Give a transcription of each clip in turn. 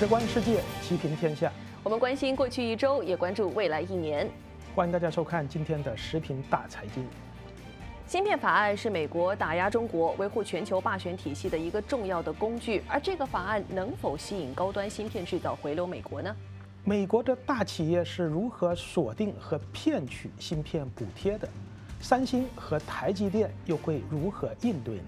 直观世界，齐平天下。我们关心过去一周，也关注未来一年。欢迎大家收看今天的《时评大财经》。芯片法案是美国打压中国、维护全球霸权体系的一个重要的工具，而这个法案能否吸引高端芯片制造回流美国呢？美国的大企业是如何锁定和骗取芯片补贴的？三星和台积电又会如何应对呢？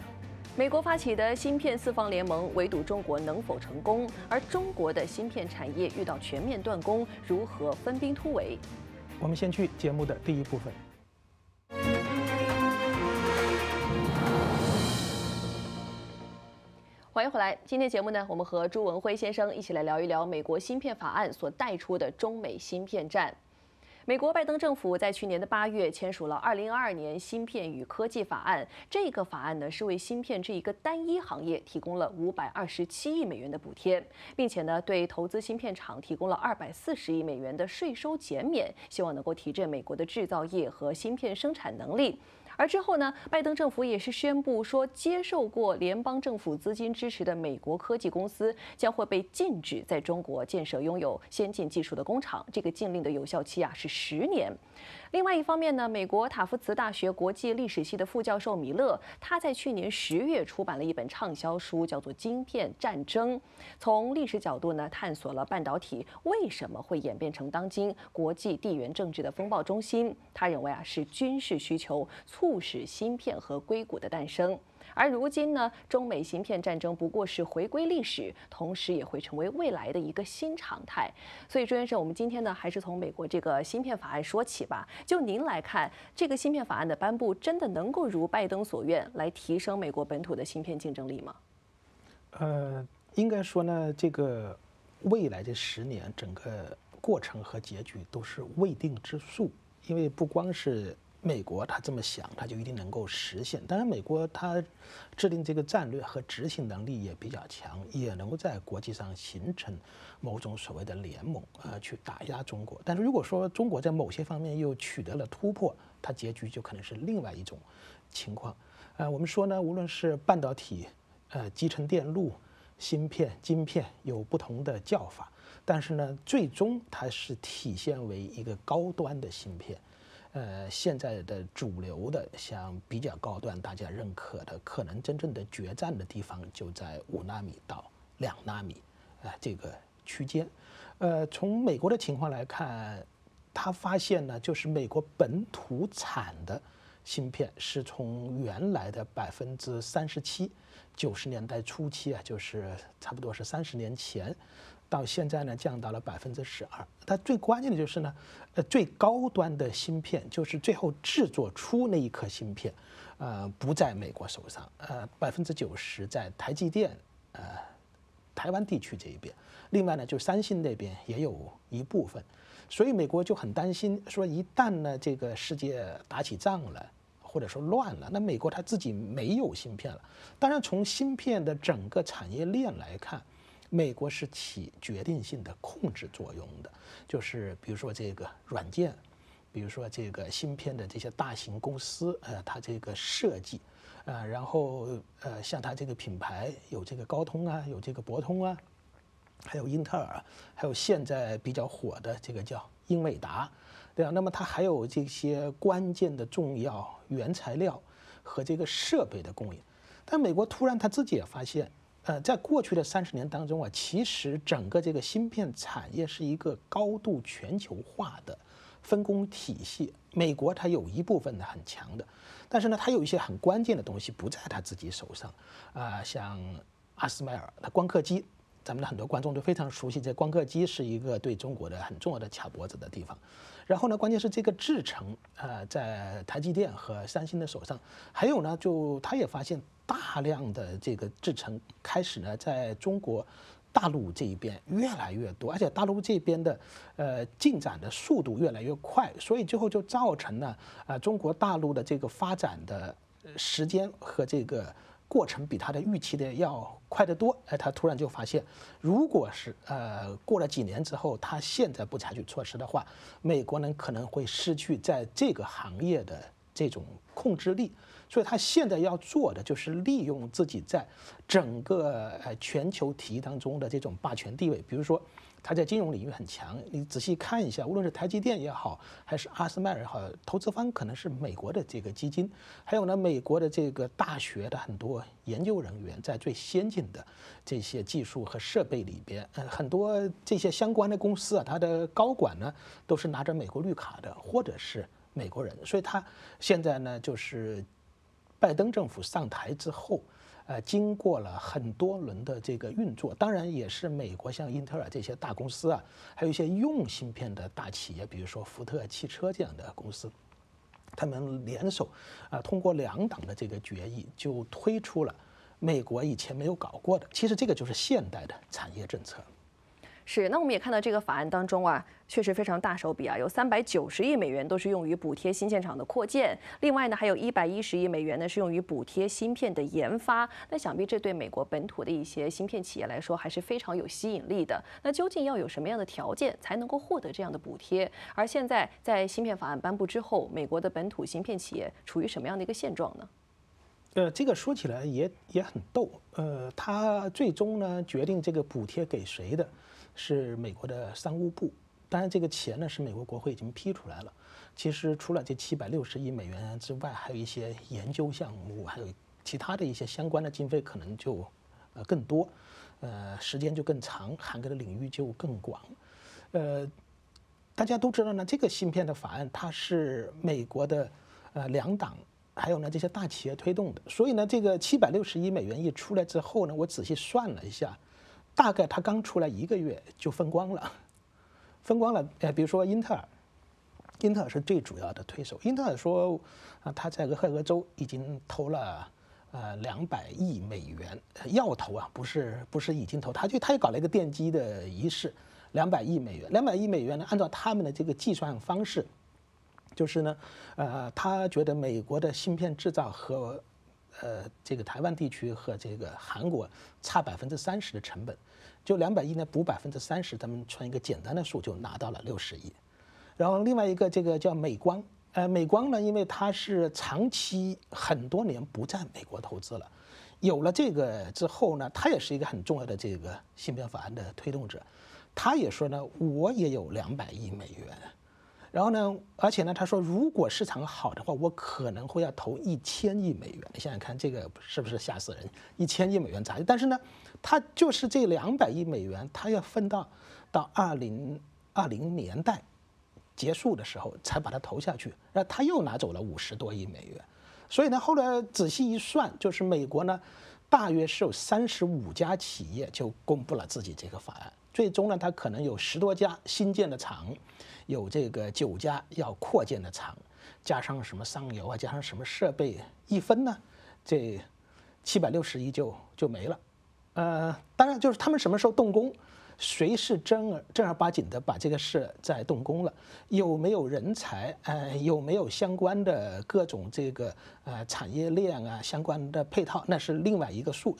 美国发起的芯片四方联盟围堵中国能否成功？而中国的芯片产业遇到全面断供，如何分兵突围？我们先去节目的第一部分。欢迎回来，今天节目呢，我们和朱文辉先生一起来聊一聊美国芯片法案所带出的中美芯片战。美国拜登政府在去年的八月签署了《二零二二年芯片与科技法案》。这个法案呢，是为芯片这一个单一行业提供了五百二十七亿美元的补贴，并且呢，对投资芯片厂提供了二百四十亿美元的税收减免，希望能够提振美国的制造业和芯片生产能力。而之后呢，拜登政府也是宣布说，接受过联邦政府资金支持的美国科技公司将会被禁止在中国建设拥有先进技术的工厂。这个禁令的有效期啊是十年。另外一方面呢，美国塔夫茨大学国际历史系的副教授米勒，他在去年十月出版了一本畅销书，叫做《晶片战争》，从历史角度呢，探索了半导体为什么会演变成当今国际地缘政治的风暴中心。他认为啊，是军事需求。促使芯片和硅谷的诞生，而如今呢，中美芯片战争不过是回归历史，同时也会成为未来的一个新常态。所以，朱先生，我们今天呢，还是从美国这个芯片法案说起吧。就您来看，这个芯片法案的颁布，真的能够如拜登所愿来提升美国本土的芯片竞争力吗？呃，应该说呢，这个未来这十年，整个过程和结局都是未定之数，因为不光是。美国他这么想，他就一定能够实现。当然，美国他制定这个战略和执行能力也比较强，也能够在国际上形成某种所谓的联盟，呃，去打压中国。但是，如果说中国在某些方面又取得了突破，它结局就可能是另外一种情况。呃，我们说呢，无论是半导体、呃，集成电路、芯片、晶片，有不同的叫法，但是呢，最终它是体现为一个高端的芯片。呃，现在的主流的，像比较高端，大家认可的，可能真正的决战的地方就在五纳米到两纳米啊这个区间。呃，从美国的情况来看，他发现呢，就是美国本土产的芯片是从原来的百分之三十七，九十年代初期啊，就是差不多是三十年前。到现在呢，降到了百分之十二。它最关键的就是呢，呃，最高端的芯片，就是最后制作出那一颗芯片，呃，不在美国手上，呃，百分之九十在台积电，呃，台湾地区这一边。另外呢，就三星那边也有一部分。所以美国就很担心，说一旦呢这个世界打起仗了，或者说乱了，那美国它自己没有芯片了。当然，从芯片的整个产业链来看。美国是起决定性的控制作用的，就是比如说这个软件，比如说这个芯片的这些大型公司，呃，它这个设计，啊，然后呃，像它这个品牌有这个高通啊，有这个博通啊，还有英特尔，还有现在比较火的这个叫英伟达，对吧？那么它还有这些关键的重要原材料和这个设备的供应，但美国突然他自己也发现。呃，在过去的三十年当中啊，其实整个这个芯片产业是一个高度全球化的分工体系。美国它有一部分的很强的，但是呢，它有一些很关键的东西不在它自己手上，啊，像阿斯麦尔的光刻机，咱们的很多观众都非常熟悉，这光刻机是一个对中国的很重要的卡脖子的地方。然后呢，关键是这个制程，呃，在台积电和三星的手上。还有呢，就他也发现。大量的这个制成开始呢，在中国大陆这一边越来越多，而且大陆这边的呃进展的速度越来越快，所以最后就造成了啊，中国大陆的这个发展的时间和这个过程比他的预期的要快得多。哎，他突然就发现，如果是呃过了几年之后，他现在不采取措施的话，美国呢可能会失去在这个行业的。这种控制力，所以他现在要做的就是利用自己在整个呃全球体系当中的这种霸权地位。比如说，他在金融领域很强，你仔细看一下，无论是台积电也好，还是阿斯麦尔也好，投资方可能是美国的这个基金，还有呢，美国的这个大学的很多研究人员在最先进的这些技术和设备里边，呃，很多这些相关的公司啊，它的高管呢都是拿着美国绿卡的，或者是。美国人，所以他现在呢，就是拜登政府上台之后，呃，经过了很多轮的这个运作，当然也是美国像英特尔这些大公司啊，还有一些用芯片的大企业，比如说福特汽车这样的公司，他们联手啊，通过两党的这个决议，就推出了美国以前没有搞过的，其实这个就是现代的产业政策。是，那我们也看到这个法案当中啊，确实非常大手笔啊，有三百九十亿美元都是用于补贴新建厂的扩建，另外呢，还有一百一十亿美元呢是用于补贴芯片的研发。那想必这对美国本土的一些芯片企业来说还是非常有吸引力的。那究竟要有什么样的条件才能够获得这样的补贴？而现在在芯片法案颁布之后，美国的本土芯片企业处于什么样的一个现状呢？呃，这个说起来也也很逗。呃，他最终呢决定这个补贴给谁的，是美国的商务部。当然，这个钱呢是美国国会已经批出来了。其实除了这七百六十亿美元之外，还有一些研究项目，还有其他的一些相关的经费，可能就呃更多，呃时间就更长，涵盖的领域就更广。呃，大家都知道呢，这个芯片的法案它是美国的呃两党。还有呢，这些大企业推动的，所以呢，这个七百六十亿美元一出来之后呢，我仔细算了一下，大概它刚出来一个月就分光了，分光了。呃，比如说英特尔，英特尔是最主要的推手。英特尔说啊，他在俄亥俄州已经投了呃两百亿美元，要投啊，不是不是已经投，他就他又搞了一个奠基的仪式，两百亿美元，两百亿美元呢，按照他们的这个计算方式。就是呢，呃，他觉得美国的芯片制造和，呃，这个台湾地区和这个韩国差百分之三十的成本，就两百亿呢，补百分之三十，咱们算一个简单的数，就拿到了六十亿。然后另外一个这个叫美光，呃，美光呢，因为它是长期很多年不在美国投资了，有了这个之后呢，他也是一个很重要的这个芯片法案的推动者，他也说呢，我也有两百亿美元。然后呢，而且呢，他说如果市场好的话，我可能会要投一千亿美元。你想想看，这个是不是吓死人？一千亿美元砸，但是呢，他就是这两百亿美元，他要分到到二零二零年代结束的时候才把它投下去。那他又拿走了五十多亿美元。所以呢，后来仔细一算，就是美国呢，大约是有三十五家企业就公布了自己这个法案。最终呢，它可能有十多家新建的厂，有这个九家要扩建的厂，加上什么上游啊，加上什么设备，一分呢，这七百六十一就就没了。呃，当然就是他们什么时候动工？谁是正儿正儿八经的把这个事在动工了？有没有人才？呃，有没有相关的各种这个呃产业链啊相关的配套？那是另外一个数。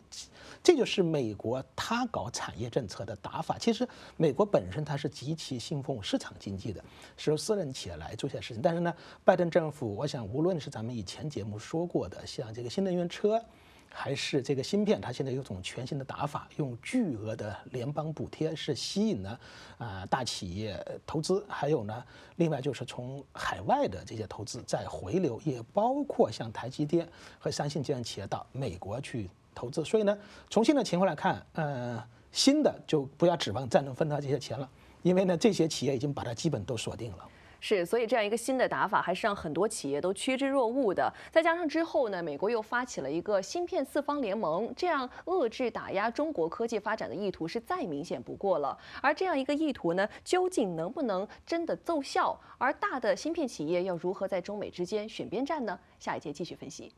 这就是美国他搞产业政策的打法。其实美国本身它是极其信奉市场经济的，是由私人企业来做些事情。但是呢，拜登政府，我想无论是咱们以前节目说过的，像这个新能源车。还是这个芯片，它现在有种全新的打法，用巨额的联邦补贴是吸引了啊大企业投资，还有呢，另外就是从海外的这些投资在回流，也包括像台积电和三星这样企业到美国去投资。所以呢，从现在情况来看，呃，新的就不要指望再能分到这些钱了，因为呢，这些企业已经把它基本都锁定了。是，所以这样一个新的打法，还是让很多企业都趋之若鹜的。再加上之后呢，美国又发起了一个芯片四方联盟，这样遏制打压中国科技发展的意图是再明显不过了。而这样一个意图呢，究竟能不能真的奏效？而大的芯片企业要如何在中美之间选边站呢？下一节继续分析。